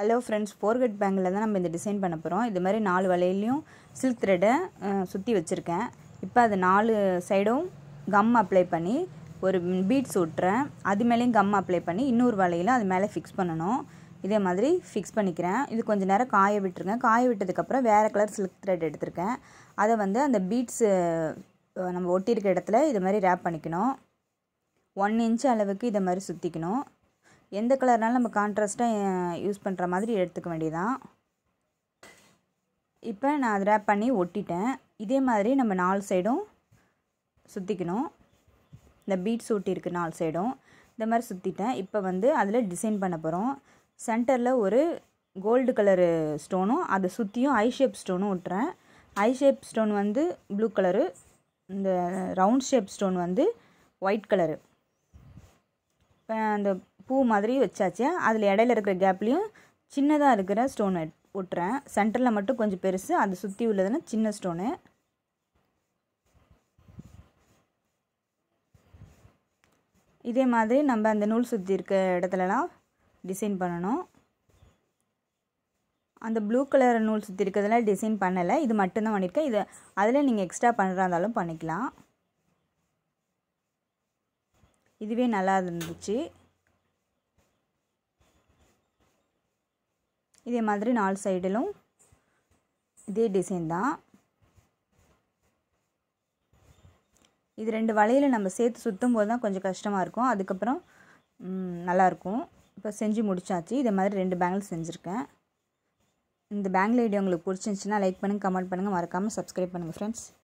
hello friends forget பேங்கில் தான் நம்ம இந்த டிசைன் பண்ண போகிறோம் இது மாதிரி நாலு வலையிலையும் சில்க் த்ரெட்டை சுற்றி வச்சுருக்கேன் இப்போ அது நாலு சைடும் கம் அப்ளை பண்ணி ஒரு பீட்ஸ் விட்டுறேன் அது மேலேயும் கம் அப்ளை பண்ணி இன்னொரு வலையில் அது மேலே ஃபிக்ஸ் பண்ணணும் இதே மாதிரி ஃபிக்ஸ் பண்ணிக்கிறேன் இது கொஞ்சம் நேரம் காய விட்டுருக்கேன் காய விட்டதுக்கப்புறம் வேறு கலர் சில்க் த்ரெட் எடுத்திருக்கேன் அதை வந்து அந்த பீட்ஸு நம்ம ஒட்டியிருக்க இடத்துல இது மாதிரி ரேப் பண்ணிக்கணும் ஒன் இன்ச் அளவுக்கு இதை மாதிரி சுற்றிக்கணும் எந்த கலர்னாலும் நம்ம கான்ட்ராஸ்ட்டாக யூஸ் பண்ணுற மாதிரி எடுத்துக்க வேண்டியதான் இப்போ நான் அதை ரேப் பண்ணி ஒட்டிட்டேன் இதே மாதிரி நம்ம நாலு சைடும் சுற்றிக்கணும் இந்த பீட்ஸ் இருக்குது நாலு சைடும் இந்த மாதிரி சுற்றிட்டேன் இப்போ வந்து அதில் டிசைன் பண்ண போகிறோம் சென்டரில் ஒரு கோல்டு கலரு ஸ்டோனும் அதை சுற்றியும் ஐ ஷேப் ஸ்டோனும் விட்டுறேன் ஐ ஷேப் ஸ்டோன் வந்து ப்ளூ கலரு இந்த ரவுண்ட் ஷேப் ஸ்டோன் வந்து ஒயிட் கலரு இப்போ அந்த பூ மாதிரி வச்சாச்சு அதில் இடையில இருக்கிற கேப்லேயும் சின்னதாக இருக்கிற ஸ்டோன் ஒட்டுறேன் சென்டரில் மட்டும் கொஞ்சம் பெருசு அதை சுற்றி உள்ளதுன்னு சின்ன ஸ்டோனு இதே மாதிரி நம்ம அந்த நூல் சுற்றி இருக்க இடத்துலலாம் டிசைன் பண்ணணும் அந்த ப்ளூ கலர் நூல் சுற்றி இருக்கிறதெல்லாம் டிசைன் பண்ணலை இது மட்டும்தான் பண்ணியிருக்கேன் இது அதில் நீங்கள் எக்ஸ்ட்ரா பண்ணுறா இருந்தாலும் பண்ணிக்கலாம் இதுவே நல்லா இருந்துச்சு இதே மாதிரி நாலு சைடிலும் இதே டிசைன் தான் இது ரெண்டு வலையில் நம்ம சேர்த்து சுற்றும் போது தான் கொஞ்சம் கஷ்டமாக இருக்கும் அதுக்கப்புறம் நல்லாயிருக்கும் இப்போ செஞ்சு முடிச்சாச்சு இதே மாதிரி ரெண்டு பேங்கில் செஞ்சுருக்கேன் இந்த பேங்கிள் ஐடியா உங்களுக்கு பிடிச்சிருந்துச்சின்னா லைக் பண்ணுங்கள் கமெண்ட் பண்ணுங்கள் மறக்காமல் சப்ஸ்கிரைப் பண்ணுங்கள் ஃப்ரெண்ட்ஸ்